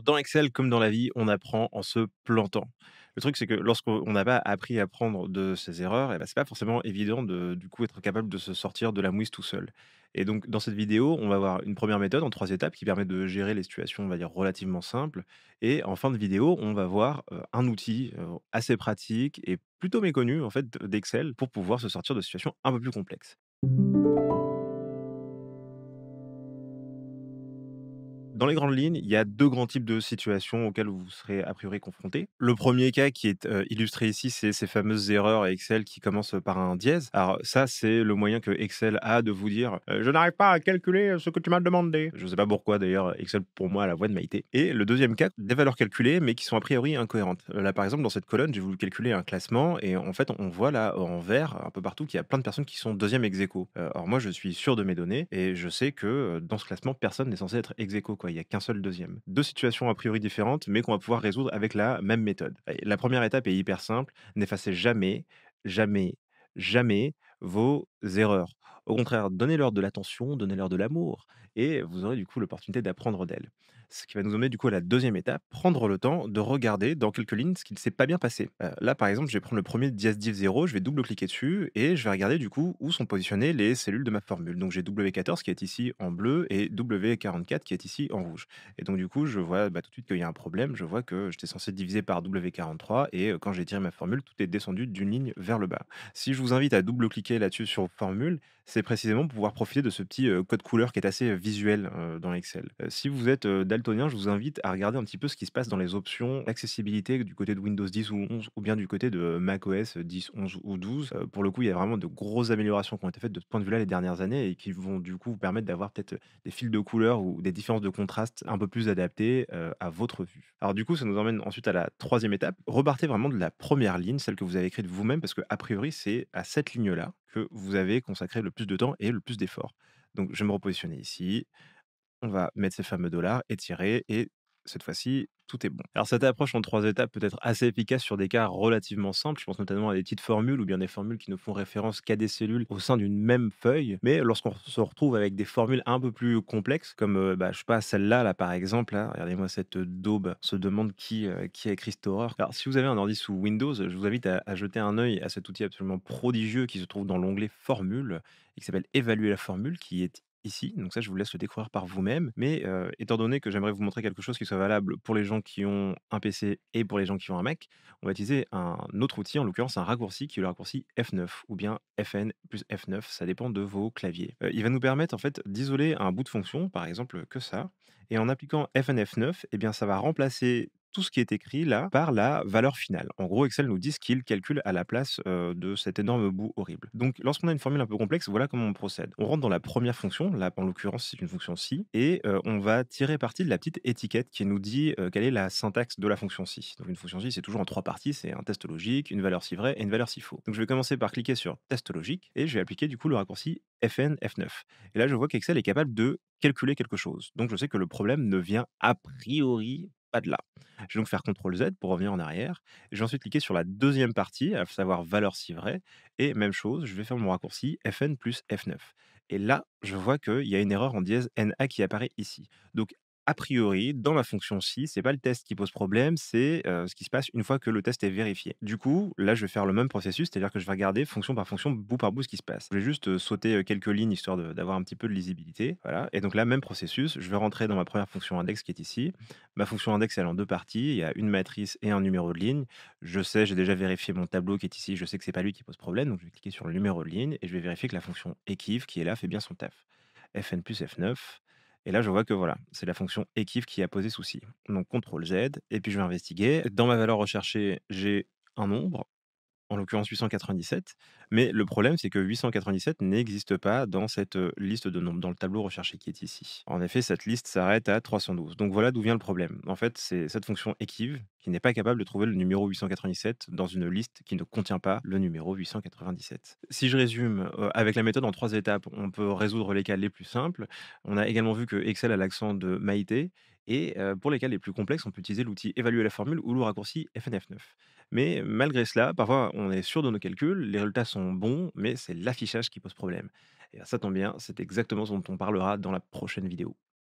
dans Excel, comme dans la vie, on apprend en se plantant. Le truc, c'est que lorsqu'on n'a pas appris à prendre de ses erreurs, et eh ben, c'est pas forcément évident de, du coup, être capable de se sortir de la mouise tout seul. Et donc, dans cette vidéo, on va voir une première méthode en trois étapes qui permet de gérer les situations, va dire, relativement simples. Et en fin de vidéo, on va voir un outil assez pratique et plutôt méconnu, en fait, d'Excel pour pouvoir se sortir de situations un peu plus complexes. Dans les grandes lignes, il y a deux grands types de situations auxquelles vous serez a priori confronté. Le premier cas qui est illustré ici, c'est ces fameuses erreurs Excel qui commencent par un dièse. Alors ça, c'est le moyen que Excel a de vous dire je n'arrive pas à calculer ce que tu m'as demandé ». Je ne sais pas pourquoi d'ailleurs, Excel pour moi a la voix de Maïté. Et le deuxième cas, des valeurs calculées mais qui sont a priori incohérentes. Là par exemple, dans cette colonne, j'ai voulu calculer un classement et en fait, on voit là en vert un peu partout qu'il y a plein de personnes qui sont deuxième ex Alors moi, je suis sûr de mes données et je sais que dans ce classement, personne n'est censé être ex il n'y a qu'un seul deuxième. Deux situations a priori différentes, mais qu'on va pouvoir résoudre avec la même méthode. La première étape est hyper simple. N'effacez jamais, jamais, jamais vos erreurs. Au contraire, donnez-leur de l'attention, donnez-leur de l'amour, et vous aurez du coup l'opportunité d'apprendre d'elles ce qui va nous donner du coup à la deuxième étape, prendre le temps de regarder dans quelques lignes ce qui ne s'est pas bien passé. Euh, là, par exemple, je vais prendre le premier Div 0, je vais double-cliquer dessus et je vais regarder du coup où sont positionnées les cellules de ma formule. Donc j'ai W14 qui est ici en bleu et W44 qui est ici en rouge. Et donc du coup, je vois bah, tout de suite qu'il y a un problème, je vois que j'étais censé diviser par W43 et euh, quand j'ai tiré ma formule, tout est descendu d'une ligne vers le bas. Si je vous invite à double-cliquer là-dessus sur formule, c'est précisément pouvoir profiter de ce petit code couleur qui est assez visuel dans Excel. Si vous êtes daltonien, je vous invite à regarder un petit peu ce qui se passe dans les options accessibilité du côté de Windows 10 ou 11 ou bien du côté de macOS 10, 11 ou 12. Pour le coup, il y a vraiment de grosses améliorations qui ont été faites de ce point de vue-là les dernières années et qui vont du coup vous permettre d'avoir peut-être des fils de couleurs ou des différences de contraste un peu plus adaptées à votre vue. Alors du coup, ça nous emmène ensuite à la troisième étape. Repartez vraiment de la première ligne, celle que vous avez écrite vous-même, parce que a priori, c'est à cette ligne-là que vous avez consacré le plus de temps et le plus d'efforts. Donc, je vais me repositionner ici. On va mettre ces fameux dollars, étirer et cette fois-ci, tout est bon. Alors cette approche en trois étapes peut être assez efficace sur des cas relativement simples. Je pense notamment à des petites formules ou bien des formules qui ne font référence qu'à des cellules au sein d'une même feuille. Mais lorsqu'on se retrouve avec des formules un peu plus complexes, comme bah, je sais pas celle-là là par exemple, hein, regardez-moi cette daube, on se demande qui qui a écrit cette horreur. Alors si vous avez un ordi sous Windows, je vous invite à, jeter un œil à cet outil absolument prodigieux qui se trouve dans l'onglet formule. et qui s'appelle Évaluer la formule, qui est ici. Donc ça, je vous laisse le découvrir par vous-même. Mais étant donné que j'aimerais vous montrer quelque chose qui soit valable pour les gens qui ont un PC et pour les gens qui ont un Mac, on va utiliser un autre outil, en l'occurrence un raccourci qui est le raccourci F9 ou bien Fn plus F9, ça dépend de vos claviers. il va nous permettre en fait d'isoler un bout de fonction, par exemple que ça, et en appliquant Fn F9, eh bien ça va remplacer tout ce qui est écrit là par la valeur finale. En gros, Excel nous dit ce qu'il calcule à la place de cet énorme bout horrible. Donc, lorsqu'on a une formule un peu complexe, voilà comment on procède. On rentre dans la première fonction, là en l'occurrence c'est une fonction si, et on va tirer parti de la petite étiquette qui nous dit quelle est la syntaxe de la fonction si. Donc, une fonction si, c'est toujours en trois parties, c'est un test logique, une valeur si vraie et une valeur si faux. Donc, je vais commencer par cliquer sur test logique et je vais appliquer du coup le raccourci FN F9. Et là, je vois qu'Excel est capable de calculer quelque chose. Donc je sais que le problème ne vient a priori pas de là. Je vais donc faire CTRL Z pour revenir en arrière. Je vais ensuite cliquer sur la deuxième partie, à savoir valeur si vrai. Et même chose, je vais faire mon raccourci Fn plus F9. Et là, je vois qu'il y a une erreur en dièse NA qui apparaît ici. Donc a priori, dans ma fonction si, c'est pas le test qui pose problème, c'est ce qui se passe une fois que le test est vérifié. Du coup, là, je vais faire le même processus, c'est-à-dire que je vais regarder fonction par fonction, bout par bout, ce qui se passe. Je vais juste sauter quelques lignes histoire d'avoir un petit peu de lisibilité. Voilà. Et donc là, même processus, je vais rentrer dans ma première fonction index qui est ici. Ma fonction index, elle est en deux parties. Il y a une matrice et un numéro de ligne. Je sais, j'ai déjà vérifié mon tableau qui est ici. Je sais que c'est pas lui qui pose problème, donc je vais cliquer sur le numéro de ligne et je vais vérifier que la fonction équive qui est là fait bien son taf. Fn plus F9 et là, je vois que voilà, c'est la fonction équive qui a posé souci. Donc, CTRL Z, et puis je vais investiguer. Dans ma valeur recherchée, j'ai un nombre en l'occurrence 897. Mais le problème, c'est que 897 n'existe pas dans cette euh, liste de nombres, dans le tableau recherché qui est ici. En effet, cette liste s'arrête à 312. Donc voilà d'où vient le problème. En fait, c'est cette fonction équive qui n'est pas capable de trouver le numéro 897 dans une liste qui ne contient pas le numéro 897. Si je résume, euh, avec la méthode en trois étapes, on peut résoudre les cas les plus simples. On a également vu que Excel a l'accent de Maïté. Et euh, pour les cas les plus complexes, on peut utiliser l'outil évaluer la formule ou le raccourci FNF9. Mais malgré cela, parfois on est sûr de nos calculs, les résultats sont bons, mais c'est l'affichage qui pose problème. Et ben, ça tombe bien, c'est exactement ce dont on parlera dans la prochaine vidéo.